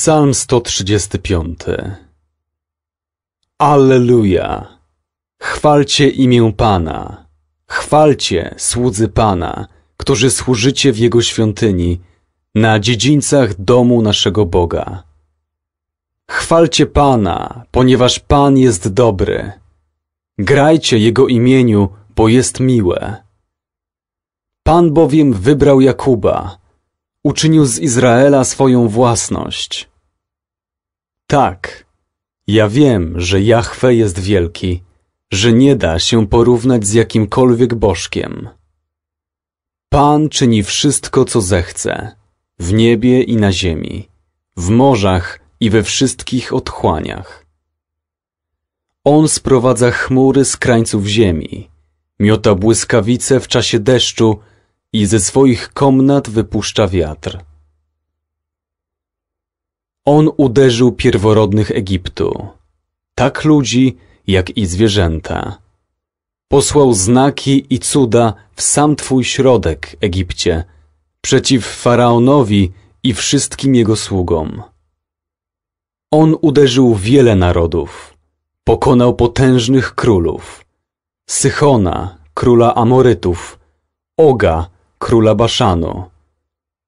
Psalm 135 Alleluja! Chwalcie imię Pana! Chwalcie, słudzy Pana, którzy służycie w Jego świątyni, na dziedzińcach domu naszego Boga. Chwalcie Pana, ponieważ Pan jest dobry. Grajcie Jego imieniu, bo jest miłe. Pan bowiem wybrał Jakuba, uczynił z Izraela swoją własność. Tak, ja wiem, że Jahwe jest wielki, że nie da się porównać z jakimkolwiek bożkiem. Pan czyni wszystko, co zechce, w niebie i na ziemi, w morzach i we wszystkich otchłaniach. On sprowadza chmury z krańców ziemi, miota błyskawice w czasie deszczu i ze swoich komnat wypuszcza wiatr. On uderzył pierworodnych Egiptu, tak ludzi, jak i zwierzęta. Posłał znaki i cuda w sam Twój środek, Egipcie, przeciw Faraonowi i wszystkim jego sługom. On uderzył wiele narodów, pokonał potężnych królów, Sychona, króla Amorytów, Oga, króla Baszanu.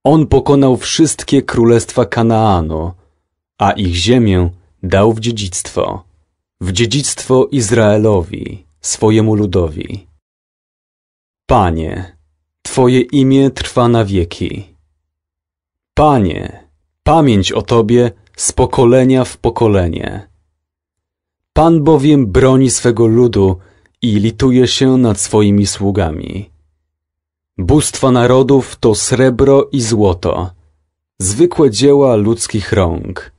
On pokonał wszystkie królestwa Kanaanu, a ich ziemię dał w dziedzictwo, w dziedzictwo Izraelowi, swojemu ludowi. Panie, Twoje imię trwa na wieki. Panie, pamięć o Tobie z pokolenia w pokolenie. Pan bowiem broni swego ludu i lituje się nad swoimi sługami. Bóstwa narodów to srebro i złoto, zwykłe dzieła ludzkich rąk –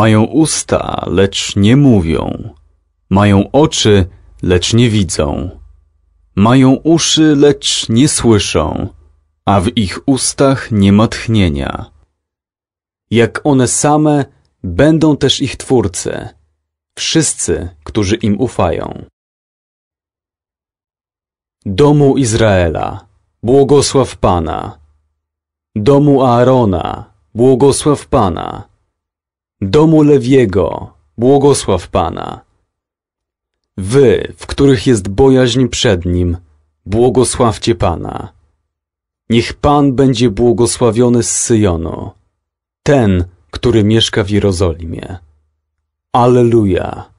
mają usta, lecz nie mówią. Mają oczy, lecz nie widzą. Mają uszy, lecz nie słyszą, a w ich ustach nie ma tchnienia. Jak one same, będą też ich twórcy, wszyscy, którzy im ufają. Domu Izraela, błogosław Pana. Domu Aarona, błogosław Pana. Domu Lewiego, błogosław Pana. Wy, w których jest bojaźń przed Nim, błogosławcie Pana. Niech Pan będzie błogosławiony z Syjonu, ten, który mieszka w Jerozolimie. Alleluja!